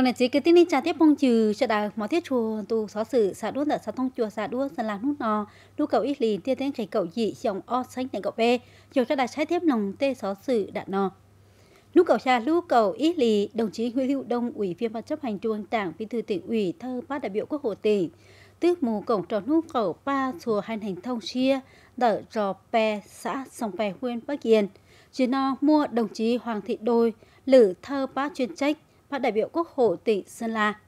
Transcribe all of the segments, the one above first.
cho nên chỉ cái tin trả tiếp phong trừ cho đào mọi thiết chùa tu xó sự xả đuốt là xả thông chùa xả đuốt xả làm nút nò đu cầu ít lì tia tiếng khẩy cầu dị chồng o sánh để cậu bê chiều cho đào trái tiếp lòng tê xó sự đạn nò lúc cầu xa lúc cầu ít lì đồng chí nguyễn hữu đông ủy viên ban chấp hành trung ương đảng bí thư tỉnh ủy thơ ba đại biểu quốc hội tỉnh tước mù cổng tròn nút cầu ba chùa hành hành thông chia đỡ trò pè xã sông pè huyện bắc yên chuyến no mua đồng chí hoàng thị đôi lữ thơ ba chuyên trách và đại biểu Quốc hội tỉnh Sơn La.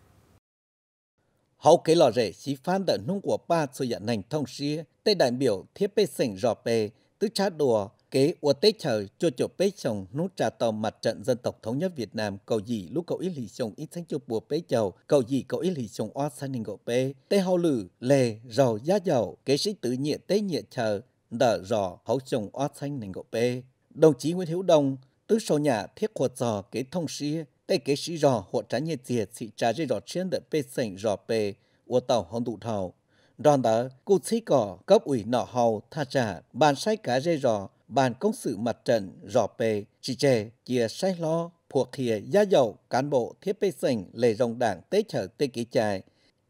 Hậu kế lò rể xí phan đợt nung của ba sự dạ nhận hành thông xía, tây đại biểu thiết bê sỉnh rò bê, tứ trá đùa, kế ua tế chờ cho chỗ bê chồng nút trà tàu mặt trận dân tộc thống nhất Việt Nam cầu gì lúc cầu ít lì chồng ít thánh chụp bùa bê chầu cầu gì cầu ít lì chồng oa san hình gậu bê tê hậu lử lề rò giá dầu kế sĩ tử nhiệt tế nhiệt chờ đỡ rò hậu chồng oa xanh hình gậu bê đồng chí Nguyễn Hữu Đông tứ sâu nhà thiết quật giò kế thông xía hay cái sĩ rò hoặc trả nhiệt diệt sĩ trả dây rò trên đợi bê sảnh rò bê của tàu hòn tụ thầu đoàn đó cụ sĩ cỏ cấp ủy nọ hầu tha trả bàn sai cả dây rò bàn công sự mặt trận rò bê chỉ trẻ chia sai lo thuộc thìa gia dầu cán bộ thiết bê sảnh lề rồng đảng tế chở tê ký chài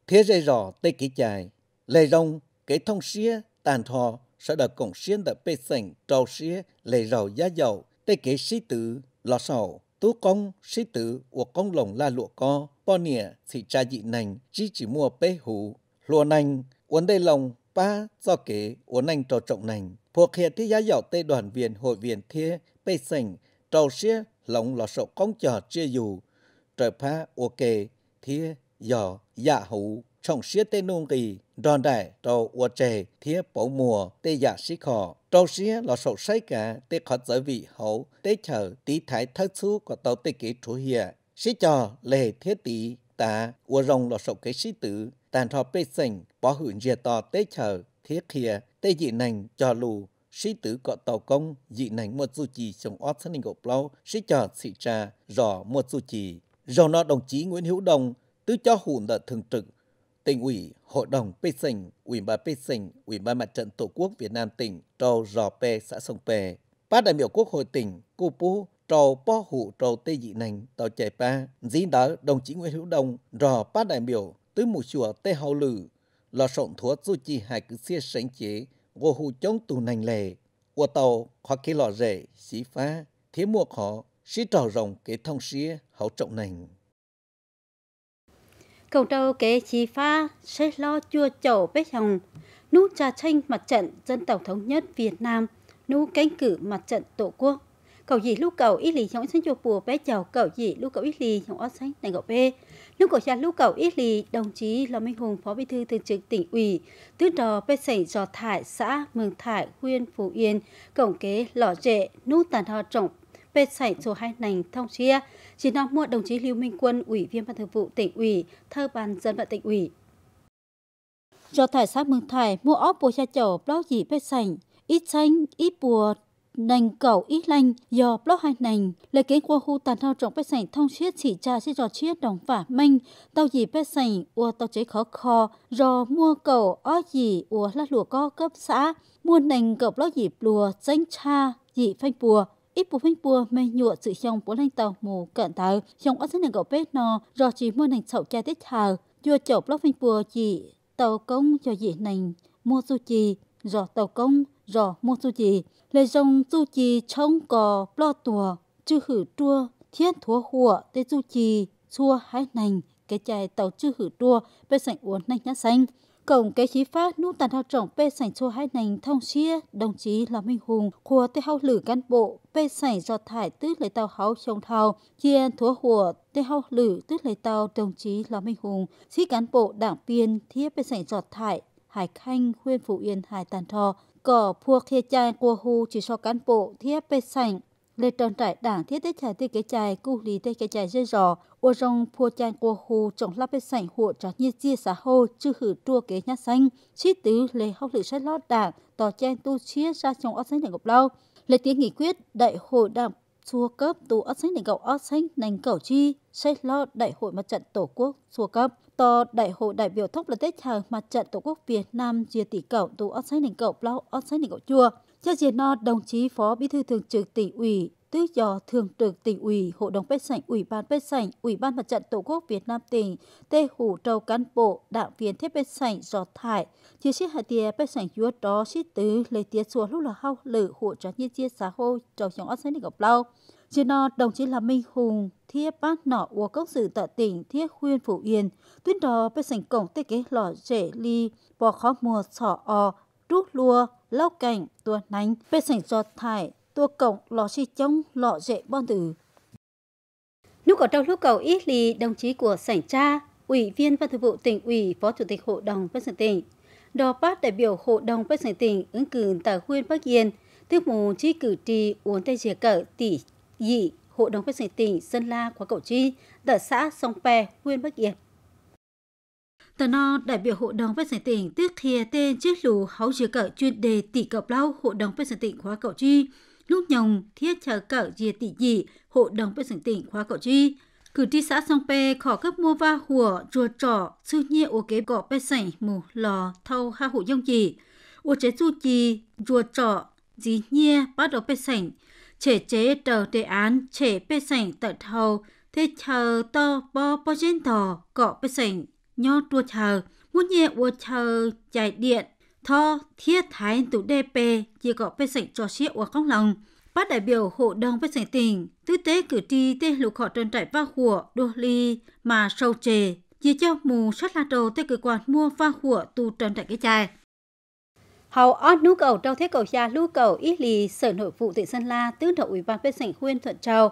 thiết dây rò tê ký chài lề rồng cái thông xía tàn thò sở đợt cổng xuyên đợt bê sảnh trâu xía lề rầu gia dầu tê kế sĩ tử lò sầu tú công sĩ tử của công lồng la lụa co po nịa thì cha dị nành chi chỉ mua bế hủ lụa nành uốn đây lồng ba do kế uốn nành trò trọng nành thuộc hệ thi giá dạo tây đoàn viên hội viên thiê bê sành trầu xia lồng lò sậu công trò chia dù trời pha ô kê thiê dò dạ hủ trọng xia tây nung kỳ đòn đại trầu ô trề thiê bổ mùa tây dạ sĩ khỏ trong xía là sổ xây cả, tế khó giới vị hậu, tế chờ tí thái thất xu của tàu tế kế chủ hiệp. Sĩ trò lề thiết tí, ta, ua rồng là sổ kế sĩ tử, tàn thọ bế sành, bỏ hưởng dìa to tế chờ, thiết khìa, tế dị nành, cho lù, sĩ tử cọ tàu công, dị nành một du trì trong ót sân hình gộp lâu, sĩ trò sĩ trà, rò một du trì. Rồi nó đồng chí Nguyễn Hữu Đồng, tứ cho hùn đợt thường trực, tỉnh ủy, hội đồng Pê Sình, ủy ban Pê Sình, ủy ban mặt trận Tổ quốc Việt Nam tỉnh, trâu rò pê xã Sông Pê. Ba đại biểu quốc hội tỉnh, Cô Pú, trâu po hụ trâu tê dị nành, tàu chạy pa, dĩ đỡ đồng chí Nguyễn Hữu Đông, rò ba đại biểu, tứ mù chùa tê hậu lử, lò sộn thúa du chi hai cứ xia sánh chế, gô hù chống tù nành lề, của tàu khó kê lò rể, xí phá, thế mua khó, xí trò rồng kế thông xía, hậu trọng nành cầu đầu kế chi pha sẽ lo chua chổ bếp hồng nú trà tranh mặt trận dân tộc thống nhất Việt Nam nú cánh cử mặt trận tổ quốc cầu gì lúc cầu ít lì chống sinh chùa bùa bé chầu cầu gì lúc cầu ít lì trong ót sánh tại gậu bê lúc cầu cha lúc cầu ít lì đồng chí là minh hùng phó bí thư thường trực tỉnh ủy tứ trò bé sẩy giò thải xã mường thải huyện phú yên cổng kế lò trệ nút tàn hoa trọng về sảy chùa Hai Nành, Thông Chia, chỉ đạo mua đồng chí Lưu Minh Quân, Ủy viên Ban Thường vụ tỉnh ủy, thơ ban dân vận tỉnh ủy. Cho thải sát mừng thải, mua óp bùa cha chầu, blog gì bê sảnh, ít xanh, ít bùa, nành cầu ít lanh do blog hai nành lấy kiến qua khu tàn thao trọng bếp sảnh thông chiết chỉ cha sẽ trò chiết đồng phả minh tàu gì bếp sảnh ua tàu chế khó kho do mua cầu ó gì ua lát lùa co cấp xã mua nành cầu blog gì lùa danh cha dị phanh bùa ít bù phanh bùa mây nhựa sự trong bố lanh tàu mù cận tàu trong ở sân gạo bếp nò do chỉ mua nành sậu cha tết thờ chua chậu lóc phanh bùa chỉ tàu công cho dị nành mua su chì rò tàu công rò mua su chì lấy rong su chì trông cò lo tùa chư hử chua thiên thúa hùa tê su chì chua hai nành cái chai tàu chư hử chua bên sảnh uống nành nhát xanh cổng cái khí phát nút tàn hào trọng bê sảnh cho hai nành thông chia đồng chí là Minh Hùng, của tế hào lử cán bộ, bê sảnh do thải tức lấy tàu háo trong thao, chiên thua hùa, tế hào lử tức lấy tàu đồng chí là Minh Hùng, sĩ cán bộ đảng viên thiết bê sảnh giọt thải, Hải Khanh, khuyên phụ Yên, Hải Tàn Thò, cỏ phua khia chai của hù chỉ cho cán bộ thiết bê sảnh lê tròn trại đảng thiết tế chạy tê kế chạy cụ lý tê kế chạy dây rò ô rong phô chạy của hồ trọng lắp bê sảnh hộ trả như chia xã hồ chư hử chua kế nhát xanh chi tứ lê học lực sách lót đảng tỏ chen tu chia ra trong ớt xanh để ngọc lao lê tiếng nghị quyết đại hội đảng xua cấp tù ớt xanh để gậu ớt xanh nành cẩu chi sách lo đại hội mặt trận tổ quốc xua cấp to đại hội đại biểu thốc là tết hàng mặt trận tổ quốc việt nam chia tỷ cẩu tù ớt xanh nành cẩu lao ớt xanh nành cẩu chua Trước diễn nó, đồng chí Phó Bí thư Thường trực tỉnh ủy, tứ do Thường trực tỉnh ủy, Hội đồng Bách sảnh, Ủy ban Bách sảnh, Ủy ban Mặt trận Tổ quốc Việt Nam tỉnh, tê hủ trầu cán bộ, đảng viên thiết Bách sảnh, giọt thải. Chỉ sĩ hạ tìa Bách sảnh yuốt đó sĩ tứ, lấy tía chùa lúc là hao lử hỗ trợ nhiên chia xã hội, trầu chống ác sánh gặp lâu. Trên nó, đồng chí là Minh Hùng, thiết bác nọ của công sự tại tỉnh thiết khuyên Phú Yên, tuyến đó Bách sảnh cổng tê kế lọ rễ ly, bỏ khó mùa sọ o, rút lùa, lau cảnh, tua nánh, bê sảnh giọt thải, tua cổng, lò xì chống lọ dễ bon tử. Lúc ở trong lúc cầu ít lì, đồng chí của sảnh cha, ủy viên văn thường vụ tỉnh ủy, phó chủ tịch hội đồng dân sảnh tỉnh, đò bát đại biểu hội đồng dân sảnh tỉnh ứng cử tại huyện Bắc Yên, tiếp mù chi cử tri uốn tay dìa cỡ tỷ dị hội đồng dân sảnh tỉnh Sơn La khóa cầu chi, tại xã Sông Pè, huyện Bắc Yên. Tờ no đại biểu Hội đồng Phát triển tỉnh tức khía tên chiếc lù hấu chứa cỡ chuyên đề tỷ cậu lau Hội đồng Phát triển tỉnh khóa cậu chi. Lúc nhồng thiết chờ cỡ dìa tỷ dị Hội đồng Phát triển tỉnh khóa cậu chi. Cử tri xã Sông Pê khỏ cấp mua va hùa chùa trọ sư nhẹ ô kế gọ bê sảnh mù lò thâu ha hủ dông chỉ. Ô chế du chi chùa trọ dí nhẹ bắt đầu bê sảnh. Chế chế tờ đề án chế bê sảnh tận thâu thế chờ to bo bo trên thò gọ bê sảnh nho tua chờ muốn nhẹ ua chờ chạy điện tho thiết thái tủ đê pê chỉ có phê sảnh trò xịa ua công lòng bắt đại biểu hội đồng phê sảnh tỉnh tư tế cử tri tê lục họ trần trại va hùa đô ly mà sâu chề chỉ cho mù sát la đầu tới cử quan mua va hùa tu trần trải cái chai Hầu ót nú cầu trong thế cầu gia lưu cầu ít lì sở nội vụ tỉnh Sơn La tứ đậu ủy ban phê sảnh khuyên thuận châu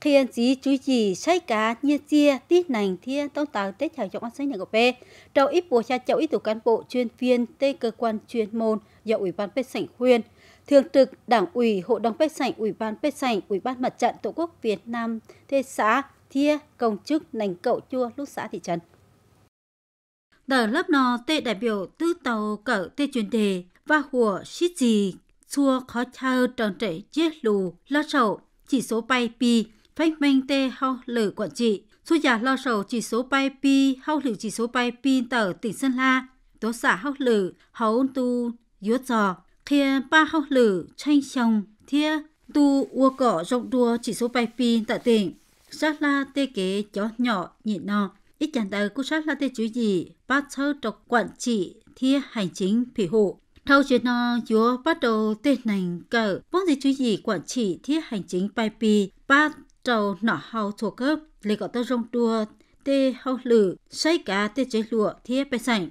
thiên chí chú gì sai cá như chia tít nành thiên tông tạo tết chào con xây nhà của bé trâu ít bộ cha chậu ít tổ cán bộ chuyên viên tê cơ quan chuyên môn do ủy ban bếp sảnh khuyên thường trực đảng ủy hội đồng bếp sảnh ủy ban bếp sảnh ủy ban mặt trận tổ quốc việt nam tê xã thia công chức nành cậu chua lúc xã thị trấn Tờ lớp nò tê đại biểu tư tàu cỡ tê chuyên đề và hùa xít gì chua khó chào tròn trẻ chết lù lo sầu chỉ số bay pi phanh minh tê hao lử quản trị, su giả lo sầu chỉ số bay pi hao lử chỉ số bay pi tờ tỉnh Sơn La, tố xả hao lử hấu tu yốt giò, thia ba hao lử tranh chồng thia tu ua cỏ rộng đua chỉ số bay pi tại tỉnh. Sát la tê kế chó nhỏ nhịn no ít chẳng đời của sát la tê chú gì, ba sơ trọc quản trị thia hành chính phỉ hộ. Thâu chuyện no chúa bắt đầu tên nành cờ, bốn gì chú gì quản trị thiết hành chính bài bì, ba trầu nọ hầu thuộc cấp lì có tơ rong tua tê hầu lử xây cá tê chế lụa thiết bê sảnh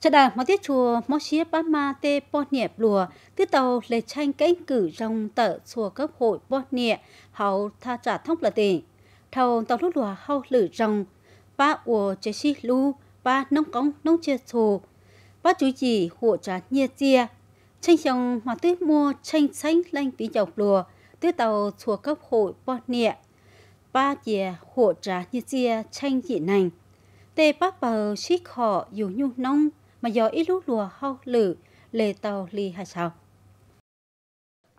chợ đà mà tiết chùa mô xía bát ma tê bò niệm lùa, tiết tàu lệ tranh cánh cử rong tở chùa cấp hội bò niệm, hầu tha trả thông là tỷ. Thầu tàu lúc lùa hầu lử rong, ba ùa chế xí lù, ba nông cống nông chia thù, ba chú chỉ hộ trả nhiệt chia, tranh dòng mà tuyết mua tranh sánh lên bí dọc lùa tuyết tàu chùa cấp hội bọt nịa ba dìa hộ trá như chia tranh dị nành tê bác bờ xích họ dù nhu nông mà gió ít lú lùa hao lử lề tàu lì hà sao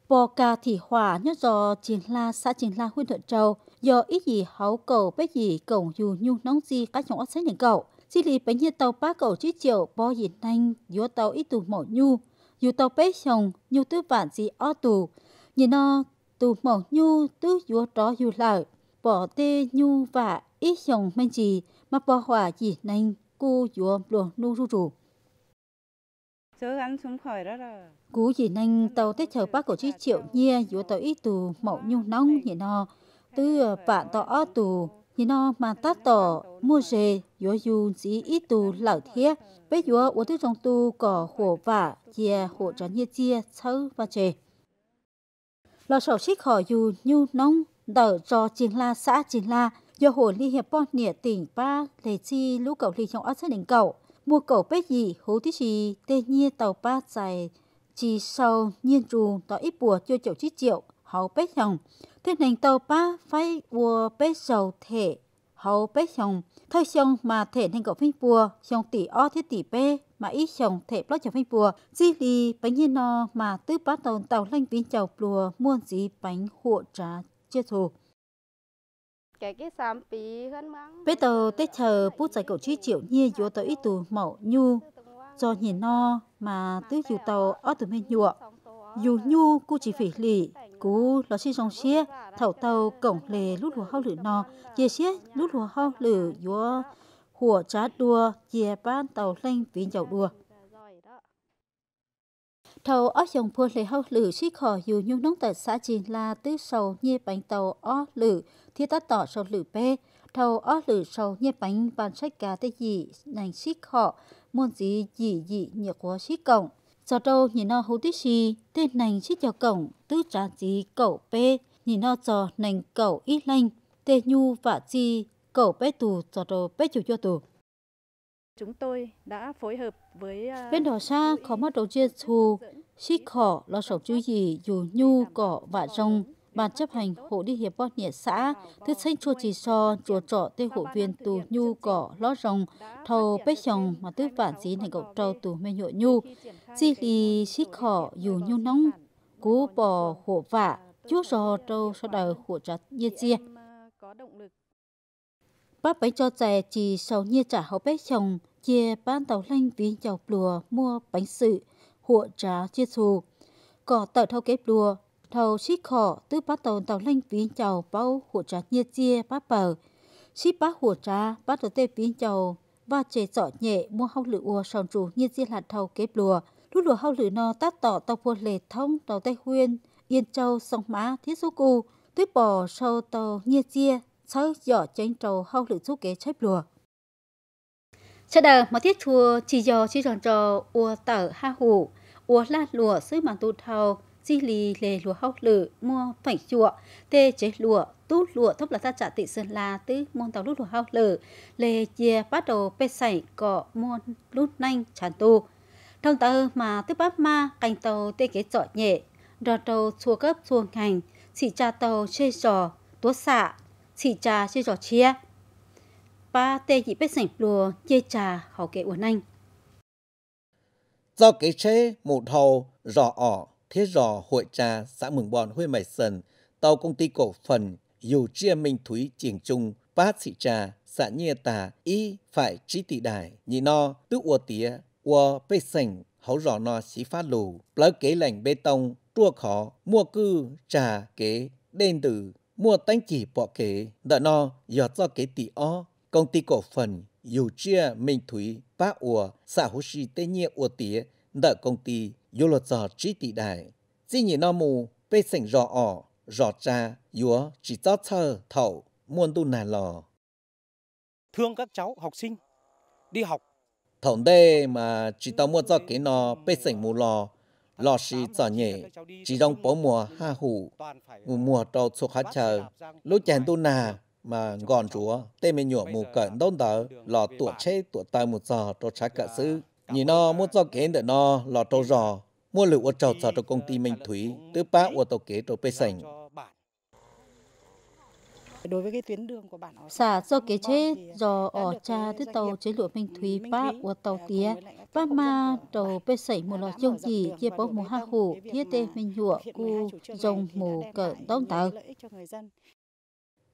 bò cà thị hòa nhất do chiến la xã chiến la huyện thuận châu do ít gì háo cầu bé gì cổng dù nhu nóng gì các chồng ớt sáng những cậu chỉ lì bánh như tàu ba cầu chứ chiều bò gì nanh dúa tàu ít tù mỏ nhu dù tàu bế chồng nhu tư vạn gì o tù nhìn nó tù mỏ nhu tư dúa trò dù lợi bỏ tê nhu và ít chồng men gì mà bỏ hòa gì nành cô dúa luồng nu ru rù cú gì nành tàu tết chờ bác của chi triệu nhia dúa tàu ít tù mỏ nhu nóng nhìn nó tư vạn tàu o tù 你那马达岛木日有有几一度老天，别有我对中都搞火把，也火着热节抽 và chế. Lò sổ xích họ dù nhu nông, đỡ cho chính là xã chính là, do hồ liên hiệp bọn nịa tỉnh ba lệ chi lũ cầu lì trong ớt xác cầu. Mua cầu bế gì hú tí gì tê nhiên tàu ba dài, chỉ sau nhiên trù tỏ ít bùa chưa chậu chít triệu, hấu bế hồng thế nên tàu ba phải vua bế sầu thể hậu bế sông thôi sông mà thể nên gọi phim vua sông tỷ o thế tỷ bê mà ít sông thể bó cho phim vua di lì bánh nhiên no mà tứ bá tàu tàu lanh biến chầu plùa muôn gì bánh hộ trà chưa thù bây tàu tết chờ bút giải cậu trí triệu nhiên vô tàu ít tù mẫu nhu do nhìn no mà tứ dù tàu ở tù mê nhụa dù nhu cô chỉ phỉ lì cú lo xí dòng xía thầu tàu cổng lề lút lùa hao lửa nò chia xía lút lùa hao lửa dúa hùa trá đua chia ban tàu lanh vì dầu đua thầu ó dòng phua lề hao lửa xí khò dù nhung nóng tại xã chìn là tứ sầu như bánh tàu ó lửa thiết tá tỏ sầu lửa bê thầu ó lửa sầu như bánh bàn sách cá tê gì nành xí khọ muôn gì gì gì nhược quá xí cổng cho đâu nhìn nó hú tít xì tên nành chít cho cổng tứ trả gì cậu bê nhìn nó cho nành cậu ít lanh tê nhu vạ chi cậu bé tù cho đâu bé chủ cho tù chúng tôi đã phối hợp với à, bên đỏ xa có mắt đầu chia thù xích khỏ lo sổ chú gì dù nhu cỏ vạ rong ban chấp hành Hội đi hiệp Bót nhẹ xã, thứ xanh chùa Trì So, chùa trọ tê hộ viên tù nhu cỏ ló rồng, thầu bếch chồng mà tư vạn dí này gậu trâu tù mê nhộ nhu, di lì xích khỏ dù nhu nóng, cú bò hộ vạ, chú rò trâu sau đời hộ trật như chia. Bác bánh cho trẻ chỉ sau như trả hậu bếch chồng, chia ban tàu lanh vì chọc lùa mua bánh sự, hộ trá chia thù. Cỏ tờ thâu kép lùa, thầu xí khổ tư bắt tàu tàu lên biến chầu bao hỗ trợ nhiệt chia bắt bờ xí bắt hỗ trợ bắt đầu tê biến chầu và chế rõ nhẹ mua hậu lửa ua sòng trù nhiệt chia là thầu kế lùa lúc lùa hậu lửa no tát tỏ tàu buôn lệ thông tàu tây huyên yên châu sông mã thiết số cù tuyết bò sâu tàu nhiệt chia sau dọ chánh trầu hậu lửa số kế chép lùa Chà đờ mà thiết chùa chỉ dò chỉ tròn trò ua tở ha hủ, ua lát lùa sứ mạng tu thầu, chi lì lề lúa hốc lử mua phải chùa tê chế lụa tút lụa thốc là ta trả tị sơn là tứ môn tàu lút lúa hốc lử lề chia bắt đầu bê sảy cọ môn lút nanh tràn tu trong tờ mà tứ bát ma cành tàu tê kế trọ nhẹ đò tàu chùa cấp xua ngành chỉ trà tàu chê trò tố xạ chỉ trà chê trò chia ba tê chỉ bê sảy lùa chê trà họ kệ uốn anh do cái chế một thầu rõ ỏ thế giò hội trà xã Mường Bòn huyện Mai Sơn, tàu công ty cổ phần Dù Chia Minh Thúy triển Trung, phát Thị Trà, xã Nhiê Tà, Y Phải Trí Tị Đài, Nhị No, Tức Ua Tía, Ua Pê Sành, Hấu Rò No Xí Phát Lù, Plớ Kế Lành Bê Tông, Trua Khó, Mua Cư, Trà Kế, Đền Tử, Mua Tánh Chỉ Bọ Kế, Đợ No, Giọt Do Kế tỷ O, Công ty cổ phần Dù Chia Minh Thúy, phát Ua, xã Hú Sĩ Tê Nhiê Ua Tía, Đợ Công ty yếu lột giò trí tị đại. Chỉ nhị nó mù, pe sảnh rò o rò cha yếu, chỉ cho thơ, thẩu, muôn tu nà lò. Thương các cháu học sinh, đi học. Thổng đê mà chỉ tao mua cho cái nó bê sảnh mù lò, lò xì cho nhẹ, chỉ đông bó mùa ha hủ, mùa mùa trâu thuộc hát chờ, lúc chèn tu nà, mà gòn chúa, tê mê nhủa mù cận đông tờ, lò tủa chê tủa tờ mù giò trâu trái cỡ sư nhị nó mua do kế để nó lò trâu giò mua lựu ô trầu sở trong công ty Minh Thúy tứ bá ô tàu kế trâu pê sành đối với cái tuyến đường của bản xã do kế chế do ở cha thứ tàu chế lụa minh thúy ba của tàu tía à, ba ma tàu bê sẩy một lò chung gì chia bó mù ha hủ thiết tê minh nhụa cu dòng mù cỡ đông tàu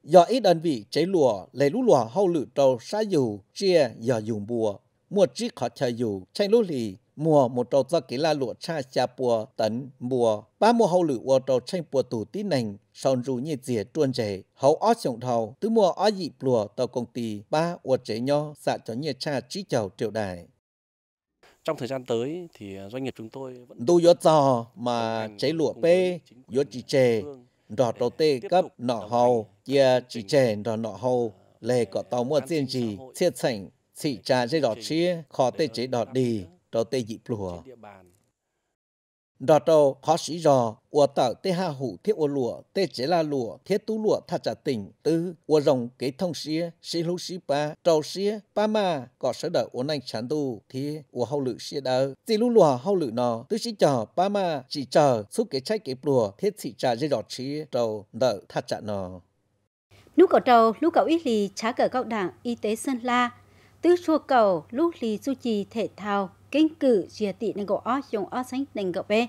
do ít đơn vị chế lụa lấy lũ lụa hậu lự tàu xa dù chia giờ dùng bùa mua chỉ khó chờ dù tranh lũ lì mùa một đầu do kỹ la lụa cha cha bùa tấn mùa ba mùa hậu lựu ô đầu bùa tủ tí nành sòn rù nhiệt dìa tuôn trẻ hậu ó sổng thầu tứ mùa ó dị bùa tàu công ty ba ô trẻ nho dạ cho nhiệt cha trí chầu triệu đài trong thời gian tới thì à, doanh nghiệp chúng tôi vẫn tu gió giò mà cháy lụa p gió chỉ chè đỏ đầu tê cấp nọ hầu chia chỉ chè đỏ nọ hầu lề à, có tàu mua tiền gì thiết sảnh thị trà dây đọt xia khó tê chế đọt đi đó tê dị plùa đọt đầu khó sĩ rò ua tạo tê ha hủ thiết ua lụa tê chế la lụa thiết tú lụa thật trả tỉnh tư ua rồng kế thông xia sĩ lú sĩ ba trâu xia ba ma có sở đợi ua nành chán tu thì ua hậu lự xia đỡ sĩ lú lụa hậu lự nò tư sĩ chờ ba ma chỉ chờ xúc kế trách kế plùa thiết thị trà dây đọt xia trâu đợi thật trả nò Nú cậu trâu lú cậu ít lì, trá cờ cao đảng, y tế Sơn La, tứ chùa cầu lúc lì du trì thể thao kinh cử chia tị nâng gỗ ó dùng ó sánh nâng gỗ bê.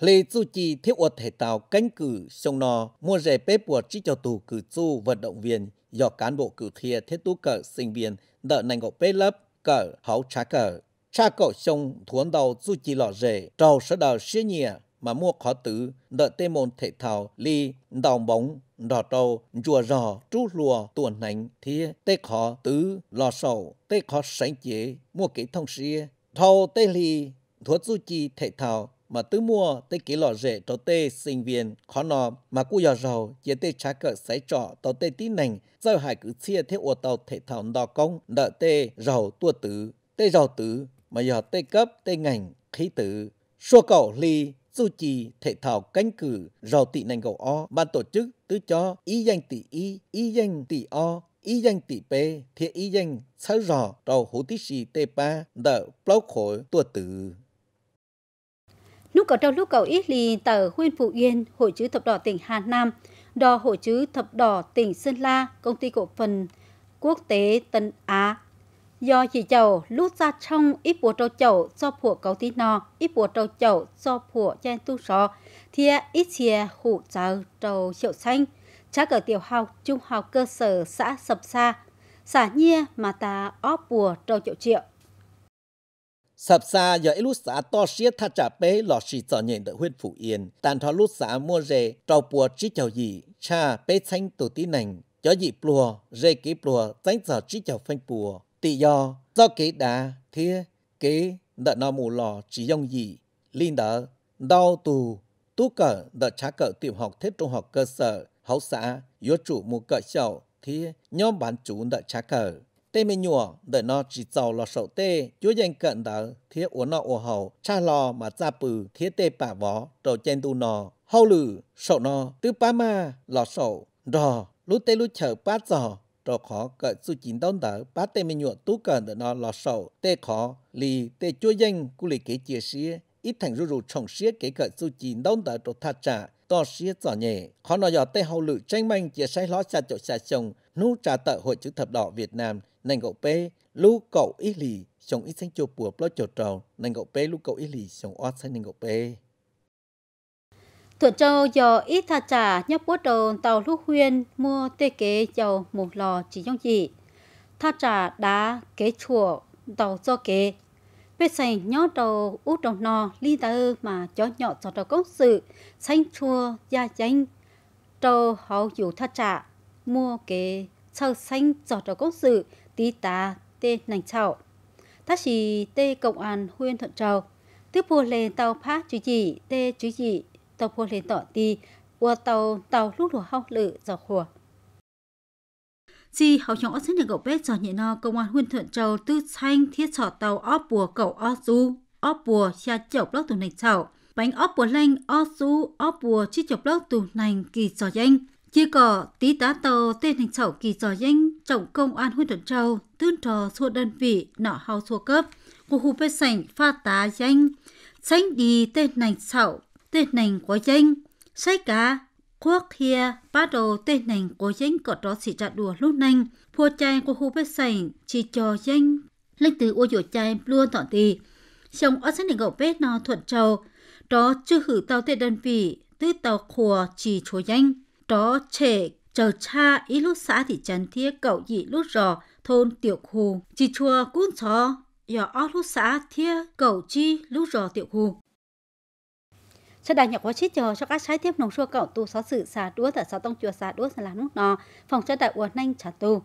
Lê Du trì thiết uất thể thao cánh cử sông nò mua rẻ bế buộc chỉ cho tù cử chu vận động viên do cán bộ cử thia thiết tú cờ sinh viên đợi nành gọc bế lớp cờ hấu trả cờ. Cha cậu sông thuấn đầu Du trì lọ rẻ trầu sở đầu xế nhìa mà mua khó tử, đợi tê môn thể thao, ly, đào bóng, đỏ trâu, chùa rò, trú lùa, tuần nảnh, thì tê khó tứ, lò sầu, tê khó sánh chế, mua kỹ thông xia, thâu tê ly, thuật du chi thể thao, mà tứ mua tê kỹ lò rễ cho tê sinh viên khó nọ mà cu dò giàu chế tê trá cỡ sấy trọ tàu tê tí nành giao hải cứ chia thế ô tàu thể thao đò công đợi tê giàu tua tứ tê giàu tứ mà giờ tê cấp tê ngành khí tứ xua cậu ly dù chỉ thể thao canh cử rào tị nành gầu o ban tổ chức tứ cho y danh tỷ y y danh tỷ o y danh tỷ p thiệt y danh sáu rò rào hữu tí xì tê ba đỡ bóc khối tua tử Nút cầu trong lúc cầu ít lì tờ Huyên Phụ Yên, Hội chữ thập đỏ tỉnh Hà Nam, đò Hội chữ thập đỏ tỉnh Sơn La, Công ty cổ phần Quốc tế Tân Á do chỉ chầu lút ra trong ít bùa trâu chầu do phùa cầu tí nò ít bùa trâu chầu do phùa chen tu sò thì ít chia hủ trầu trầu triệu xanh chắc ở tiểu học trung học cơ sở xã sập xa xả nhia mà ta óp bùa trâu triệu triệu sập xa giờ ít lúc xã to xiết tha trả bế lọ xì trở nhện đợi huyện phủ yên tàn thọ lúc xã mua rề trâu bùa trí chầu gì cha bế xanh tổ tí nành cho dị bùa rề ký bùa tránh giờ trí chầu phanh bùa tỷ do do kế đá thế kế đợt nó mù lò chỉ dòng gì linh đỡ đau tù tú cờ đợt trá cờ tiểu học thiết trung học cơ sở hậu xã yếu chủ mù cờ chậu thế nhóm bán chủ đợt trá cờ tê mình nhùa đợt nó chỉ giàu lò sậu tê chú danh cận đỡ thế uống nọ ổ hậu cha lò mà ra bừ thế tê bả vó trầu chen tu nò hậu lử sậu nò tứ ba ma lò sậu rò lú tê lú chở bát giò rồi khó cỡ sự chính đón đỡ ba tên mình nhuận tú cần để nó lò sầu tê khó lì tê chúa danh của lì kế chia sẻ ít thành rủ rủ trồng sẻ kế cỡ sự chính đón đỡ rồi thắt trả to sẻ giỏ nhẹ khó nói giờ tê hậu lự tranh manh chia sẻ ló xa chỗ xa chồng nú trả tợ hội chữ thập đỏ Việt Nam nành gậu pê lưu cậu ít lì chồng ít xanh chùa bùa lo chỗ trầu nành gậu pê lưu cậu ít lì chồng ót xanh nành gậu pê Thuận Châu do ít tha trả nhấp bút đầu tàu lúc huyên mua tê kế dầu một lò chỉ trong gì Tha trả đá kế chùa tàu cho kế. Bê sành nhó đầu út đồng nò ly tơ mà cho nhỏ cho đầu công sự. Xanh chua gia danh. Trâu hậu dù tha trả. Mua kế sau xanh cho đầu công sự. Tí tá tê nành chảo. Thác chỉ tê cộng an huyên Thuận Châu. Tiếp bùa lên tàu phát chú dị tê chú dị tàu phô lên tỏ ti qua tàu tàu lúc lùa hao lự dò khùa Chi hậu nhỏ xin được gậu bếp cho nhị no công an huyện thuận châu tư xanh thiết sọ tàu óp bùa cậu ó du óp bùa cha chọc lóc tù nành chảo bánh óp bùa lanh ó du óp bùa chi chọc lóc tù nành kỳ trò danh chia cỏ tí tá tàu tên thành chảo kỳ trò danh trọng công an huyện thuận châu tư trò xua đơn vị nọ hào xua cấp của hù bê sảnh pha tá danh tránh đi tên nành chảo tên nành của chính. Sai cả, quốc kia bắt đầu tên nành của chính có đó chỉ trả đùa lúc nành. Phua chai của hồ bếp sảnh chỉ cho danh. lên từ ô dụ chai luôn tỏ tì. Xong ở sân đình gậu bếp nó thuận trầu. Đó chưa hử tàu tên đơn vị, tư tàu khùa chỉ chúa danh. Đó trẻ chờ cha ý lúc xã thì trấn thiết cậu dị lúc rò thôn tiểu khu. Chỉ chùa cuốn chó, giờ ở lúc xã thiết cậu chi lúc rò tiểu khu cho đại nhạc quá chít chờ cho các trái tiếp nồng xua cậu tu xóa sự xà đúa tại xó tông chùa xà đúa là lúc nọ phòng cho đại uẩn nhanh trả tu